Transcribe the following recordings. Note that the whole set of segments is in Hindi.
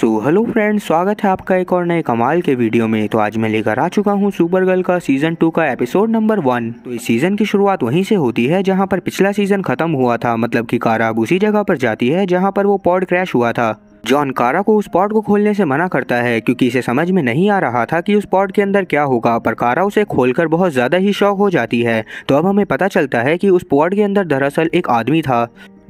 सो हेलो फ्रेंड्स स्वागत है आपका एक और नए कमाल के वीडियो में तो आज मैं लेकर आ चुका हूँ सुपर गर्ल का सीजन टू का एपिसोड नंबर वन तो इस सीजन की शुरुआत वहीं से होती है जहाँ पर पिछला सीजन खत्म हुआ था मतलब कि कारा अब उसी जगह पर जाती है जहाँ पर वो पॉड क्रैश हुआ था जॉन कारा को उस पॉड को खोलने से मना करता है क्योंकि इसे समझ में नहीं आ रहा था कि उस पॉड के अंदर क्या होगा पर कारा उसे खोलकर बहुत ज़्यादा ही शौक हो जाती है तो अब हमें पता चलता है कि उस पॉड के अंदर दरअसल एक आदमी था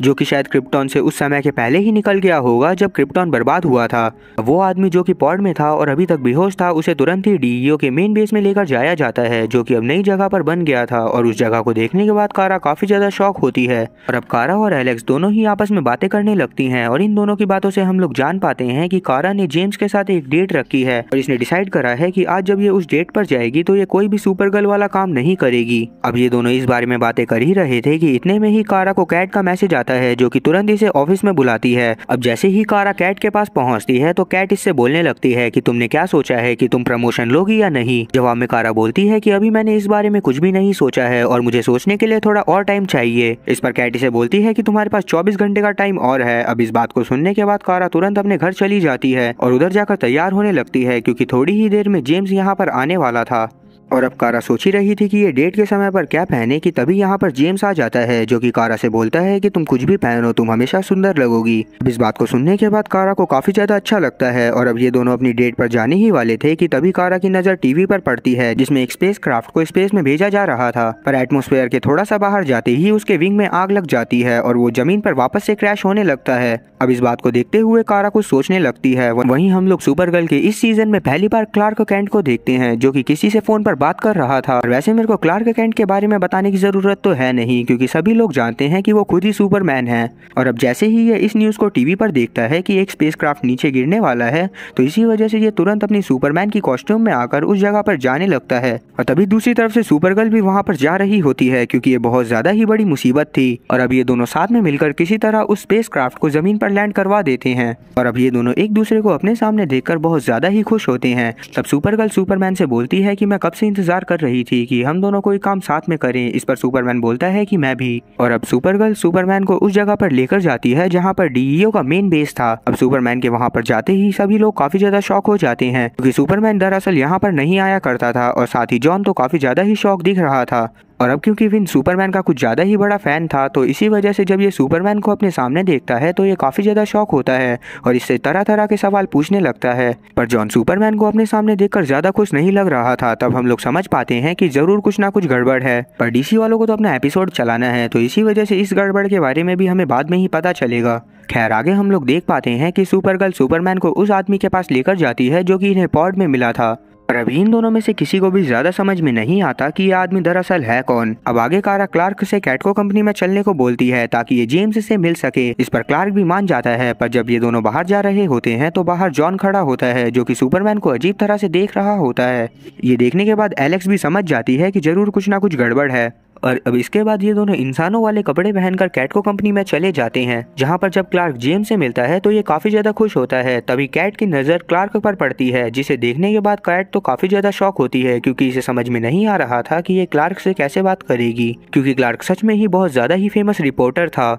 जो कि शायद क्रिप्टॉन से उस समय के पहले ही निकल गया होगा जब क्रिप्टॉन बर्बाद हुआ था वो आदमी जो कि पॉड में था और अभी तक बेहोश था उसे तुरंत ही डीईओ e के मेन बेस में लेकर जाया जाता है जो कि अब नई जगह पर बन गया था और उस जगह को देखने के बाद कारा काफी ज्यादा शौक होती है और अब कारा और एलेक्स दोनों ही आपस में बातें करने लगती है और इन दोनों की बातों से हम लोग जान पाते हैं की कारा ने जेम्स के साथ एक डेट रखी है और इसने डिसाइड करा है की आज जब ये उस डेट पर जाएगी तो ये कोई भी सुपर गर्ल वाला काम नहीं करेगी अब ये दोनों इस बारे में बातें कर ही रहे थे की इतने में ही कारा को कैट का मैसेज जाता है जो कि तुरंत इसे ऑफिस में बुलाती है अब जैसे ही कारा कैट के पास पहुंचती है तो कैट इससे बोलने लगती है कि तुमने क्या सोचा है कि तुम प्रमोशन लोगी या नहीं जवाब में कारा बोलती है कि अभी मैंने इस बारे में कुछ भी नहीं सोचा है और मुझे सोचने के लिए थोड़ा और टाइम चाहिए इस पर कैट इसे बोलती है कि तुम्हारे पास चौबीस घंटे का टाइम और है अब इस बात को सुनने के बाद कारा तुरंत अपने घर चली जाती है और उधर जाकर तैयार होने लगती है क्योंकि थोड़ी ही देर में जेम्स यहाँ पर आने वाला था और अब कारा सोच ही रही थी कि ये डेट के समय पर क्या पहने कि तभी यहाँ पर जेम्स आ जाता है जो कि कारा से बोलता है कि तुम कुछ भी पहनो तुम हमेशा सुंदर लगोगी इस बात को सुनने के बाद कारा को काफी ज्यादा अच्छा लगता है और अब ये दोनों अपनी डेट पर जाने ही वाले थे कि तभी कारा की नजर टीवी पर पड़ती है जिसमे एक स्पेस क्राफ्ट को स्पेस में भेजा जा रहा था पर एटमोस्फेयर के थोड़ा सा बाहर जाते ही उसके विंग में आग लग जाती है और वो जमीन पर वापस से क्रैश होने लगता है अब इस बात को देखते हुए कारा कुछ सोचने लगती है वही हम लोग सुपर गर्ल के इस सीजन में पहली बार क्लार्क कैंट को देखते हैं जो की किसी से फोन पर बात कर रहा था और वैसे मेरे को क्लार्क कैंट के बारे में बताने की जरूरत तो है नहीं क्योंकि सभी लोग जानते हैं कि वो खुद ही सुपरमैन है और अब जैसे ही ये इस न्यूज को टीवी पर देखता है कि एक स्पेसक्राफ्ट नीचे गिरने वाला है तो इसी वजह से ये तुरंत अपनी सुपरमैन की कॉस्ट्यूम में आकर उस जगह पर जाने लगता है और तभी दूसरी तरफ से सुपरगर्ल भी वहाँ पर जा रही होती है क्योंकि ये बहुत ज्यादा ही बड़ी मुसीबत थी और अब ये दोनों साथ में मिलकर किसी तरह उस स्पेस को जमीन पर लैंड करवा देते हैं और अब ये दोनों एक दूसरे को अपने सामने देखकर बहुत ज्यादा ही खुश होते हैं तब सुपरगर्ल सुपरमैन से बोलती है कि मैं कब से इंतजार कर रही थी कि हम दोनों कोई काम साथ में करें इस पर सुपरमैन बोलता है कि मैं भी और अब सुपरगर्ल सुपरमैन को उस जगह पर लेकर जाती है जहाँ पर डीईओ का मेन बेस था अब सुपरमैन के वहाँ पर जाते ही सभी लोग काफी ज्यादा शौक हो जाते हैं क्योंकि सुपरमैन दरअसल यहाँ पर नहीं आया करता था और साथ ही जॉन तो काफी ज्यादा ही शौक दिख रहा था और अब क्योंकि विन सुपरमैन का कुछ ज़्यादा ही बड़ा फ़ैन था तो इसी वजह से जब ये सुपरमैन को अपने सामने देखता है तो ये काफ़ी ज़्यादा शौक होता है और इससे तरह तरह के सवाल पूछने लगता है पर जॉन सुपरमैन को अपने सामने देखकर ज़्यादा खुश नहीं लग रहा था तब हम लोग समझ पाते हैं कि ज़रूर कुछ ना कुछ गड़बड़ है पर डी वालों को तो अपना एपिसोड चलाना है तो इसी वजह से इस गड़बड़ के बारे में भी हमें बाद में ही पता चलेगा खैर आगे हम लोग देख पाते हैं कि सुपरगर्ल सुपरमैन को उस आदमी के पास लेकर जाती है जो कि इन्हें पॉड में मिला था प्रवीण दोनों में से किसी को भी ज्यादा समझ में नहीं आता कि ये आदमी दरअसल है कौन अब आगे कारा क्लार्क से कैटको कंपनी में चलने को बोलती है ताकि ये जेम्स से मिल सके इस पर क्लार्क भी मान जाता है पर जब ये दोनों बाहर जा रहे होते हैं तो बाहर जॉन खड़ा होता है जो की सुपरमैन को अजीब तरह से देख रहा होता है ये देखने के बाद एलेक्स भी समझ जाती है की जरूर कुछ ना कुछ गड़बड़ है और अब इसके बाद ये दोनों इंसानों वाले कपड़े पहनकर कैट को कंपनी में चले जाते हैं जहाँ पर जब क्लार्क जेम से मिलता है तो ये काफी ज्यादा खुश होता है तभी कैट की नजर क्लार्क पर पड़ती है जिसे देखने के बाद कैट तो काफी ज्यादा शौक होती है क्योंकि इसे समझ में नहीं आ रहा था कि ये क्लार्क से कैसे बात करेगी क्योंकि क्लार्क सच में ही बहुत ज्यादा ही फेमस रिपोर्टर था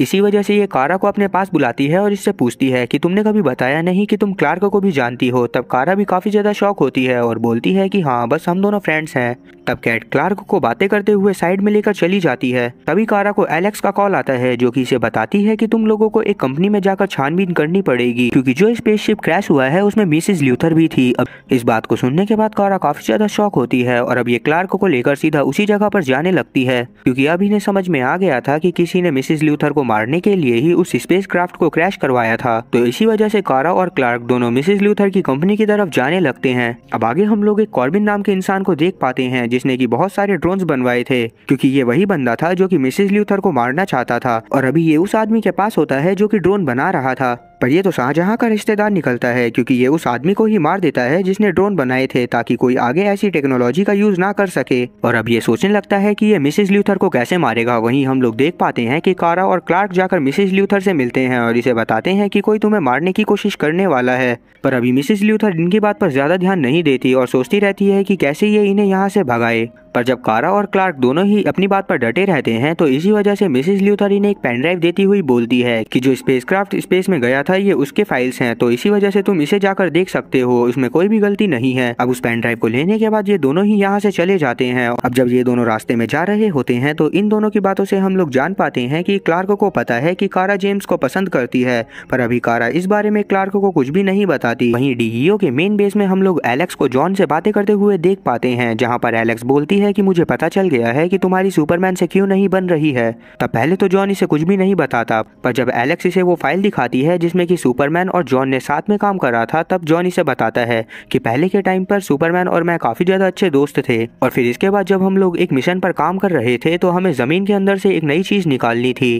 इसी वजह से ये कारा को अपने पास बुलाती है और इससे पूछती है कि तुमने कभी बताया नहीं कि तुम क्लार्क को भी जानती हो तब कारा भी काफी ज्यादा शौक होती है और बोलती है कि हाँ बस हम दोनों फ्रेंड्स हैं तब कैट क्लार्क को बातें करते हुए साइड में लेकर चली जाती है तभी कारा को एलेक्स का कॉल आता है जो कि इसे बताती है कि तुम लोगों को एक कंपनी में जाकर छानबीन करनी पड़ेगी क्योंकि जो स्पेसशिप क्रैश हुआ है उसमें मिसिज ल्यूथर भी थी अब इस बात को सुनने के बाद कारा काफी ज्यादा शौक होती है और अब ये क्लार्क को लेकर सीधा उसी जगह पर जाने लगती है क्योंकि अब इन्हें समझ में आ गया था कि किसी ने मिसेज ल्यूथर को मारने के लिए ही उस स्पेस को क्रैश करवाया था तो इसी वजह से कारा और क्लार्क दोनों मिसेज लूथर की कंपनी की तरफ जाने लगते हैं अब आगे हम लोग एक कॉर्बिन नाम के इंसान को देख पाते हैं जिसने की बहुत सारे ड्रोन बनवाए थे क्यूँकी ये वही बंदा था जो की मिसेज ल्यूथर को मारना चाहता था और अभी ये उस आदमी के पास होता है जो की ड्रोन बना रहा था पर ये तो शाहजहाँ का रिश्तेदार निकलता है क्योंकि ये उस आदमी को ही मार देता है जिसने ड्रोन बनाए थे ताकि कोई आगे ऐसी टेक्नोलॉजी का यूज ना कर सके और अब ये सोचने लगता है कि ये मिसेज ल्यूथर को कैसे मारेगा वहीं हम लोग देख पाते हैं कि कारा और क्लार्क जाकर मिसेज ल्यूथर से मिलते हैं और इसे बताते हैं कि कोई तुम्हें मारने की कोशिश करने वाला है पर अभी मिसेज ल्यूथर इनकी बात पर ज्यादा ध्यान नहीं देती और सोचती रहती है कि कैसे ये इन्हें यहाँ से भगाए पर जब कारा और क्लार्क दोनों ही अपनी बात पर डटे रहते हैं तो इसी वजह से मिसेज ल्यूथर इन्हें एक पेनड्राइव देती हुई बोलती है कि जो स्पेसक्राफ्ट स्पेस में गया था ये उसके फाइल्स हैं तो इसी वजह से तुम इसे जाकर देख सकते हो उसमें कोई भी गलती नहीं है अब उस पेनड्राइव को लेने के बाद ये दोनों ही यहाँ से चले जाते हैं अब जब ये दोनों रास्ते में जा रहे होते हैं तो इन दोनों की बातों से हम लोग जान पाते हैं की क्लार्क को पता है की कारा जेम्स को पसंद करती है पर अभी कारा इस बारे में क्लार्क को कुछ भी नहीं बताती वही डीईओ के मेन बेस में हम लोग एलेक्स को जॉन से बातें करते हुए देख पाते हैं जहाँ पर एलेक्स बोलती है है कि मुझे पता चल गया है कि तुम्हारी सुपरमैन से क्यों नहीं बन रही है तब पहले तो जॉन इसे कुछ भी नहीं बताता पर जब एलेक्स इसे वो फाइल दिखाती है जिसमें कि सुपरमैन और जॉन ने साथ में काम करा था तब जॉन इसे बताता है कि पहले के टाइम पर सुपरमैन और मैं काफी ज्यादा अच्छे दोस्त थे और फिर इसके बाद जब हम लोग एक मिशन पर काम कर रहे थे तो हमें जमीन के अंदर से एक नई चीज निकालनी थी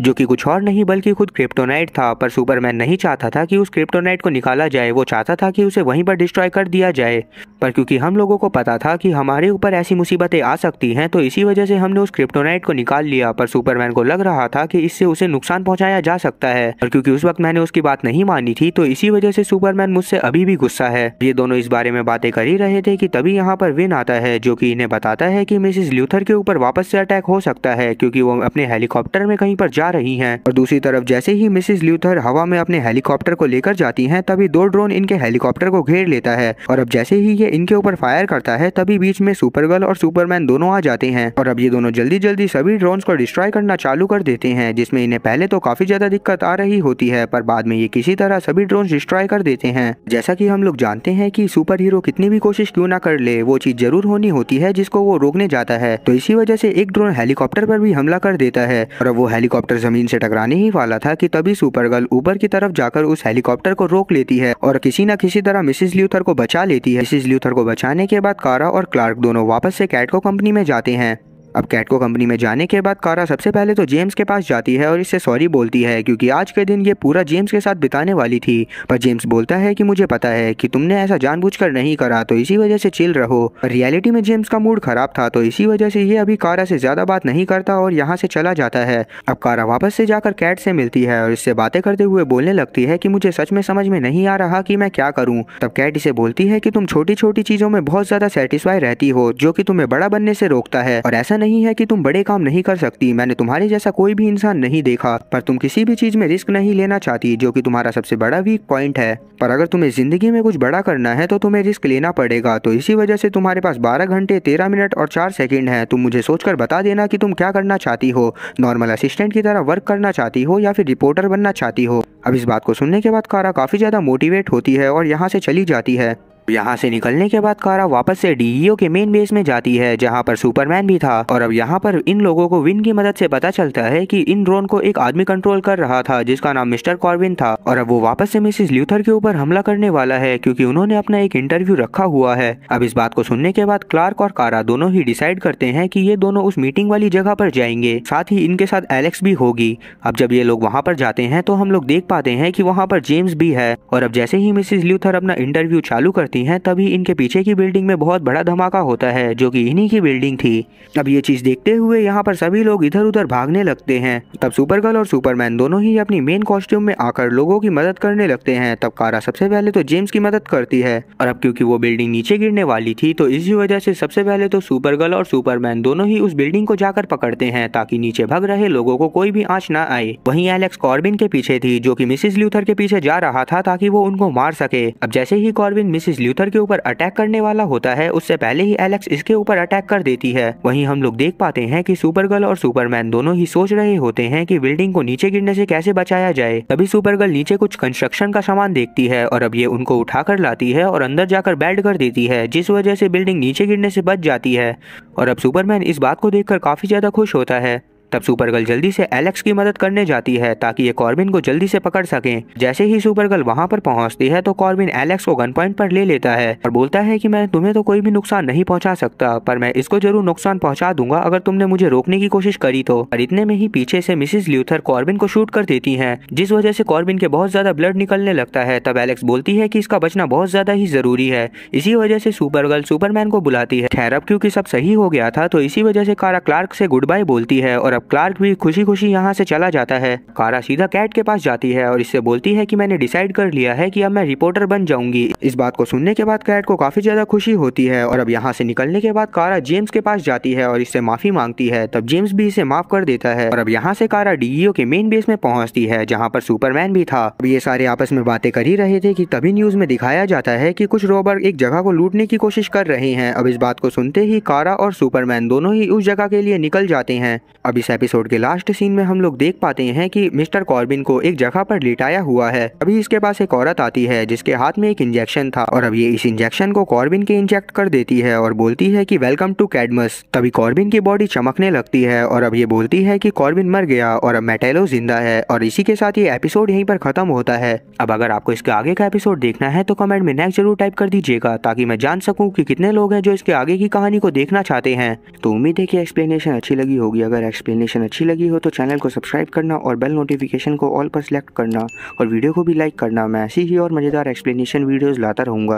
जो की कुछ और नहीं बल्कि खुद क्रिप्टोनाइट था पर सुपरमैन नहीं चाहता था कि उस क्रिप्टोनाइट को निकाला जाए वो चाहता था कि उसे वहीं पर डिस्ट्रॉय कर दिया जाए पर क्योंकि हम लोगों को पता था कि हमारे ऊपर ऐसी मुसीबत मुसीबतें आ सकती हैं तो इसी वजह से हमने उस क्रिप्टोनाइट को निकाल लिया पर सुपरमैन को लग रहा था कि इससे उसे नुकसान पहुंचाया जा सकता है और क्योंकि उस वक्त मैंने उसकी बात नहीं मानी थी तो इसी वजह से सुपरमैन मुझसे अभी भी गुस्सा है ये दोनों इस बारे में बातें कर ही रहे थे कि तभी यहाँ पर विन आता है जो की इन्हें बताता है की मिसिस ल्यूथर के ऊपर वापस से अटैक हो सकता है क्योंकि वो अपने हेलीकॉप्टर में कहीं पर जा रही है और दूसरी तरफ जैसे ही मिसिस ल्यूथर हवा में अपने हेलीकॉप्टर को लेकर जाती है तभी दो ड्रोन इनके हेलीकॉप्टर को घेर लेता है और अब जैसे ही ये इनके ऊपर फायर करता है तभी बीच में सुपरगर्ल और सुपरमैन दोनों आ जाते हैं और अब ये दोनों जल्दी जल्दी सभी ड्रोन को डिस्ट्रॉय करना चालू कर देते हैं जिसमें इन्हें पहले तो काफी ज्यादा दिक्कत आ रही होती है पर बाद में ये किसी तरह सभी ड्रोन डिस्ट्रॉय कर देते हैं जैसा की हम लोग जानते हैं की सुपर हीरो कितनी भी कोशिश क्यों ना कर ले वो चीज जरूर होनी होती है जिसको वो रोकने जाता है तो इसी वजह से एक ड्रोन हेलीकॉप्टर पर भी हमला कर देता है और वो हेलीकॉप्टर जमीन से टकराने ही वाला था कि तभी सुपर गर्ल ऊपर की तरफ जाकर उस हेलीकॉप्टर को रोक लेती है और किसी न किसी तरह मिसिस ल्यूथर को बचा लेती है मिसिस ल्यूथर को बचाने के बाद कारा और क्लार्क दोनों वापस से से कैटको कंपनी में जाते हैं अब कैटको कंपनी में जाने के बाद कारा सबसे पहले तो जेम्स के पास जाती है और इससे सॉरी बोलती है क्योंकि आज के दिन ये पूरा जेम्स के साथ बिताने वाली थी पर जेम्स बोलता है कि मुझे पता है कि तुमने ऐसा जानबूझकर नहीं करा तो इसी वजह से चिल रहो रियलिटी में जेम्स का मूड खराब था तो इसी वजह से ये अभी कारा से ज़्यादा बात नहीं करता और यहाँ से चला जाता है अब कारा वापस से जाकर कैट से मिलती है और इससे बातें करते हुए बोलने लगती है की मुझे सच में समझ में नहीं आ रहा की मैं क्या करूँ तब कैट इसे बोलती है की तुम छोटी छोटी चीज़ों में बहुत ज़्यादा सेटिस्फाई रहती हो जो की तुम्हें बड़ा बनने से रोकता है और ऐसा नहीं है कि तुम बड़े काम नहीं कर सकती मैंने तुम्हारे जैसा कोई भी इंसान नहीं देखा पर तुम किसी भी चीज में रिस्क नहीं लेना चाहती जो कि तुम्हारा सबसे बड़ा वीक पॉइंट है पर अगर तुम्हें जिंदगी में कुछ बड़ा करना है तो तुम्हें रिस्क लेना पड़ेगा तो इसी वजह से तुम्हारे पास बारह घंटे तेरह मिनट और चार सेकेंड है तुम मुझे सोचकर बता देना की तुम क्या करना चाहती हो नॉर्मल असिस्टेंट की तरह वर्क करना चाहती हो या फिर रिपोर्टर बनना चाहती हो अब इस बात को सुनने के बाद कारा काफी ज्यादा मोटिवेट होती है और यहाँ से चली जाती है यहाँ से निकलने के बाद कारा वापस से डीईओ e के मेन बेस में जाती है जहाँ पर सुपरमैन भी था और अब यहाँ पर इन लोगों को विन की मदद से पता चलता है कि इन ड्रोन को एक आदमी कंट्रोल कर रहा था जिसका नाम मिस्टर कॉर्विन था और अब वो वापस से मिसिस ल्यूथर के ऊपर हमला करने वाला है क्यूँकी उन्होंने अपना एक इंटरव्यू रखा हुआ है अब इस बात को सुनने के बाद क्लार्क और कारा दोनों ही डिसाइड करते हैं की ये दोनों उस मीटिंग वाली जगह पर जाएंगे साथ ही इनके साथ एलेक्स भी होगी अब जब ये लोग वहाँ पर जाते हैं तो हम लोग देख पाते हैं की वहाँ पर जेम्स भी है और अब जैसे ही मिसिस ल्यूथर अपना इंटरव्यू चालू करते करती हैं तभी इनके पीछे की बिल्डिंग में बहुत बड़ा धमाका होता है जो कि इन्हीं की बिल्डिंग थी अब ये चीज देखते हुए यहाँ पर सभी लोग इधर उधर भागने लगते हैं तब गर्ल और सुपरमैन दोनों ही अपनी मेन कॉस्ट्यूम में आकर लोगों की मदद करने लगते हैं तब कारा सबसे पहले तो जेम्स की मदद करती है और अब क्योंकि वो बिल्डिंग नीचे गिरने वाली थी तो इसी वजह से सबसे पहले तो सुपर गर्ल और सुपरमैन दोनों ही उस बिल्डिंग को जाकर पकड़ते हैं ताकि नीचे भाग रहे लोगों को कोई भी आँच न आए वही एलेक्स कॉर्बिन के पीछे थी जो की मिसिस ल्यूथर के पीछे जा रहा था ताकि वो उनको मार सके अब जैसे ही कॉर्बिन मिसिस ल्यूथर के ऊपर अटैक करने वाला होता है उससे पहले ही एलेक्स इसके ऊपर अटैक कर देती है वहीं हम लोग देख पाते हैं कि सुपरगर्ल और सुपरमैन दोनों ही सोच रहे होते हैं कि बिल्डिंग को नीचे गिरने से कैसे बचाया जाए तभी सुपरगर्ल नीचे कुछ कंस्ट्रक्शन का सामान देखती है और अब ये उनको उठाकर लाती है और अंदर जाकर बैल्ट कर देती है जिस वजह से बिल्डिंग नीचे गिरने से बच जाती है और अब सुपरमैन इस बात को देखकर काफी ज्यादा खुश होता है तब सुपर गर्ल जल्दी से एलेक्स की मदद करने जाती है ताकि ये कॉर्बिन को जल्दी से पकड़ सके जैसे ही सुपर गर्ल पर पहुँचती है तो कॉर्बिन एलेक्स को गन पॉइंट पर ले लेता है और बोलता है की मैं तुम्हें तो कोई भी नुकसान नहीं पहुंचा सकता पर मैं इसको जरूर नुकसान पहुँचा दूंगा अगर तुमने मुझे रोकने की कोशिश करी तो और इतने में ही पीछे से मिसिस ल्यूथर कॉर्बिन को शूट कर देती है जिस वजह से कॉर्बिन के बहुत ज्यादा ब्लड निकलने लगता है तब एलेक्स बोलती है की इसका बचना बहुत ज्यादा ही जरूरी है इसी वजह से सुपर गर्ल सुपरमैन को बुलाती है खैर अब क्योंकि सब सही हो गया था तो इसी वजह से कारा क्लार्क से गुड बाय बोलती है और अब क्लार्क भी खुशी खुशी यहाँ से चला जाता है कारा सीधा कैट के पास जाती है और इससे बोलती है कि मैंने डिसाइड कर लिया है कि अब मैं रिपोर्टर बन जाऊंगी इस बात को सुनने के बाद कैट को काफी ज्यादा खुशी होती है और अब यहाँ से निकलने के बाद कारा जेम्स के पास जाती है और इससे माफी मांगती है तब जेम्स भी इसे माफ कर देता है और अब यहाँ से कारा डीईओ के मेन बेस में पहुंचती है जहाँ पर सुपरमैन भी था अब ये सारे आपस में बातें कर ही रहे थे की तभी न्यूज में दिखाया जाता है की कुछ रोबर एक जगह को लूटने की कोशिश कर रहे हैं अब इस बात को सुनते ही कारा और सुपरमैन दोनों ही उस जगह के लिए निकल जाते हैं अब इस एपिसोड के लास्ट सीन में हम लोग देख पाते हैं कि मिस्टर कॉर्बिन को एक जगह पर लिटाया हुआ है अभी इसके पास एक औरत आती है जिसके हाथ में एक इंजेक्शन था और अब ये इस इंजेक्शन को कॉर्बिन के इंजेक्ट कर देती है और बोलती है की वेलकम टू कैडमस तभी कॉर्बिन की बॉडी चमकने लगती है और अब ये बोलती है की कॉर्बिन मर गया और अब मेटेलो जिंदा है और इसी के साथ ये एपिसोड यही पर खत्म होता है अब अगर आपको इसके आगे का एपिसोड देखना है तो कमेंट में नेक्स्ट जरूर टाइप कर दीजिएगा ताकि मैं जान सकूं कि कितने लोग हैं जो इसके आगे की कहानी को देखना चाहते हैं तो उम्मीद है कि एक्सप्लेनेशन अच्छी लगी होगी अगर एक्सप्लेन एक्सप्लेनेशन अच्छी लगी हो तो चैनल को सब्सक्राइब करना और बेल नोटिफिकेशन को ऑल पर सेलेक्ट करना और वीडियो को भी लाइक करना मैं ऐसी ही और मज़ेदार एक्सप्लेनेशन वीडियोज़ लाता रहूँगा